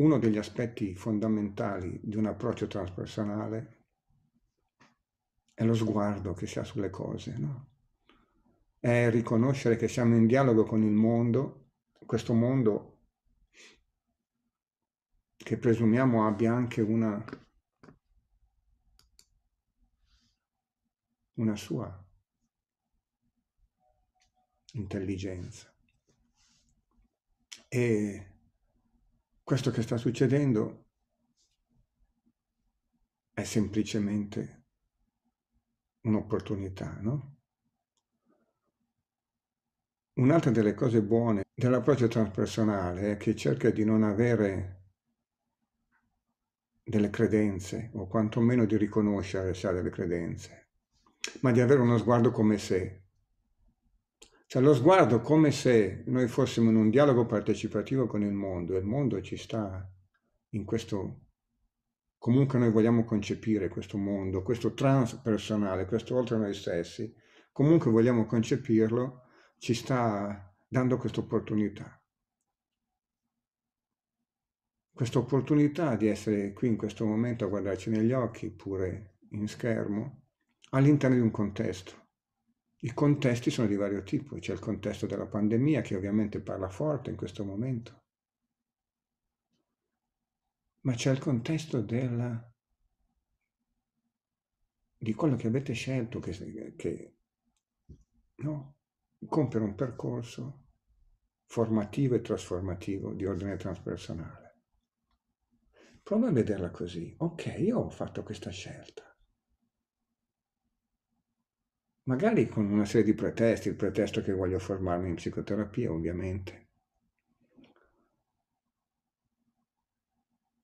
uno degli aspetti fondamentali di un approccio transpersonale è lo sguardo che si ha sulle cose, no? è riconoscere che siamo in dialogo con il mondo, questo mondo che presumiamo abbia anche una, una sua intelligenza. E questo che sta succedendo è semplicemente un'opportunità, no? Un'altra delle cose buone dell'approccio transpersonale è che cerca di non avere delle credenze, o quantomeno di riconoscere se ha delle credenze, ma di avere uno sguardo come se cioè lo sguardo come se noi fossimo in un dialogo partecipativo con il mondo e il mondo ci sta in questo, comunque noi vogliamo concepire questo mondo, questo transpersonale, questo oltre noi stessi, comunque vogliamo concepirlo, ci sta dando questa opportunità. Questa opportunità di essere qui in questo momento a guardarci negli occhi, pure in schermo, all'interno di un contesto i contesti sono di vario tipo, c'è il contesto della pandemia che ovviamente parla forte in questo momento, ma c'è il contesto della, di quello che avete scelto, che, che no, compiere un percorso formativo e trasformativo di ordine transpersonale. Prova a vederla così. Ok, io ho fatto questa scelta magari con una serie di pretesti, il pretesto che voglio formarmi in psicoterapia ovviamente,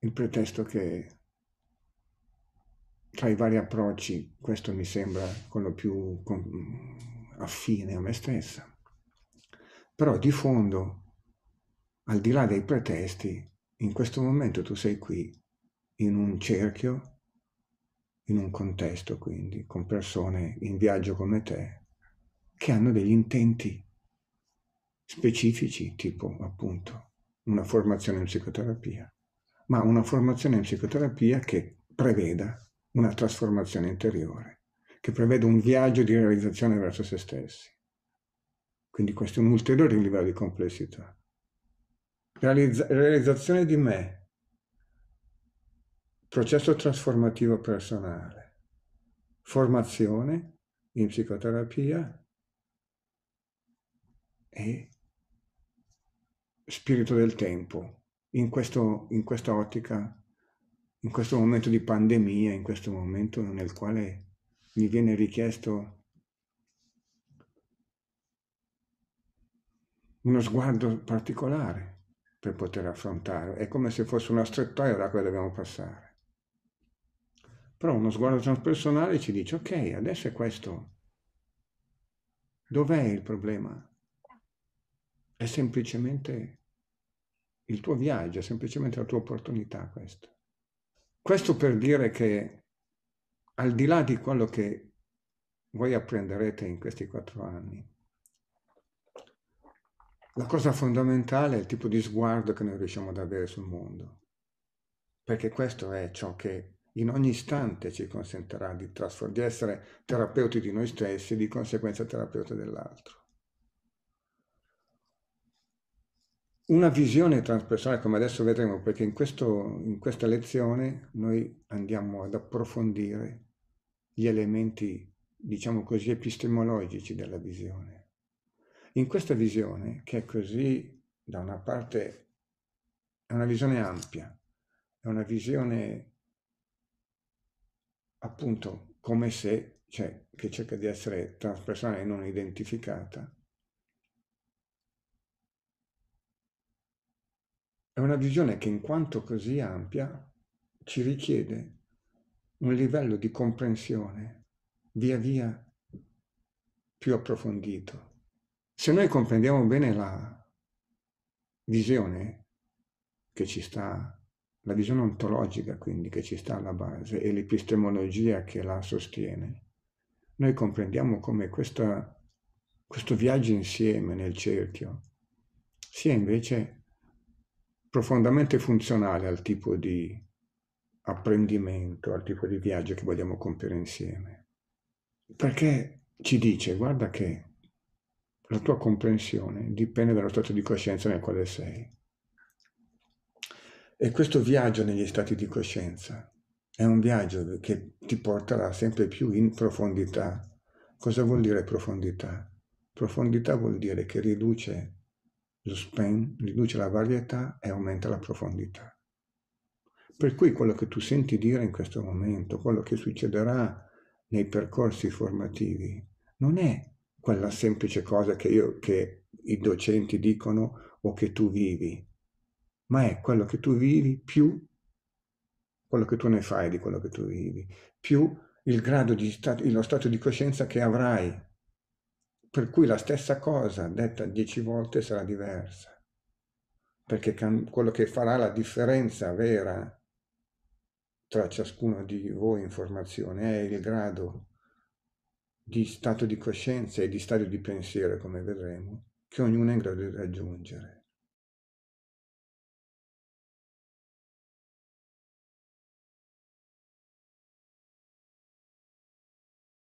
il pretesto che tra i vari approcci questo mi sembra quello più affine a me stessa, però di fondo, al di là dei pretesti, in questo momento tu sei qui in un cerchio in un contesto quindi con persone in viaggio come te che hanno degli intenti specifici, tipo appunto una formazione in psicoterapia, ma una formazione in psicoterapia che preveda una trasformazione interiore, che preveda un viaggio di realizzazione verso se stessi. Quindi questo è un ulteriore livello di complessità. Realizza- realizzazione di me processo trasformativo personale, formazione in psicoterapia e spirito del tempo, in, questo, in questa ottica, in questo momento di pandemia, in questo momento nel quale mi viene richiesto uno sguardo particolare per poter affrontare, è come se fosse una strettoia da cui dobbiamo passare. Però uno sguardo transpersonale ci dice, ok, adesso è questo. Dov'è il problema? È semplicemente il tuo viaggio, è semplicemente la tua opportunità questo. Questo per dire che al di là di quello che voi apprenderete in questi quattro anni, la cosa fondamentale è il tipo di sguardo che noi riusciamo ad avere sul mondo, perché questo è ciò che in ogni istante ci consentirà di, di essere terapeuti di noi stessi e di conseguenza terapeuti dell'altro. Una visione transpersonale, come adesso vedremo, perché in, questo, in questa lezione noi andiamo ad approfondire gli elementi, diciamo così, epistemologici della visione. In questa visione, che è così, da una parte, è una visione ampia, è una visione appunto come se, cioè, che cerca di essere traspersonale e non identificata, è una visione che in quanto così ampia ci richiede un livello di comprensione via via più approfondito. Se noi comprendiamo bene la visione che ci sta la visione ontologica quindi che ci sta alla base e l'epistemologia che la sostiene, noi comprendiamo come questa, questo viaggio insieme nel cerchio sia invece profondamente funzionale al tipo di apprendimento, al tipo di viaggio che vogliamo compiere insieme. Perché ci dice, guarda che la tua comprensione dipende dallo stato di coscienza nel quale sei e questo viaggio negli stati di coscienza è un viaggio che ti porterà sempre più in profondità. Cosa vuol dire profondità? Profondità vuol dire che riduce lo span, riduce la varietà e aumenta la profondità. Per cui quello che tu senti dire in questo momento, quello che succederà nei percorsi formativi, non è quella semplice cosa che, io, che i docenti dicono o che tu vivi, ma è quello che tu vivi più quello che tu ne fai di quello che tu vivi, più il grado di stato, lo stato di coscienza che avrai, per cui la stessa cosa detta dieci volte sarà diversa, perché quello che farà la differenza vera tra ciascuno di voi in formazione è il grado di stato di coscienza e di stato di pensiero, come vedremo, che ognuno è in grado di raggiungere.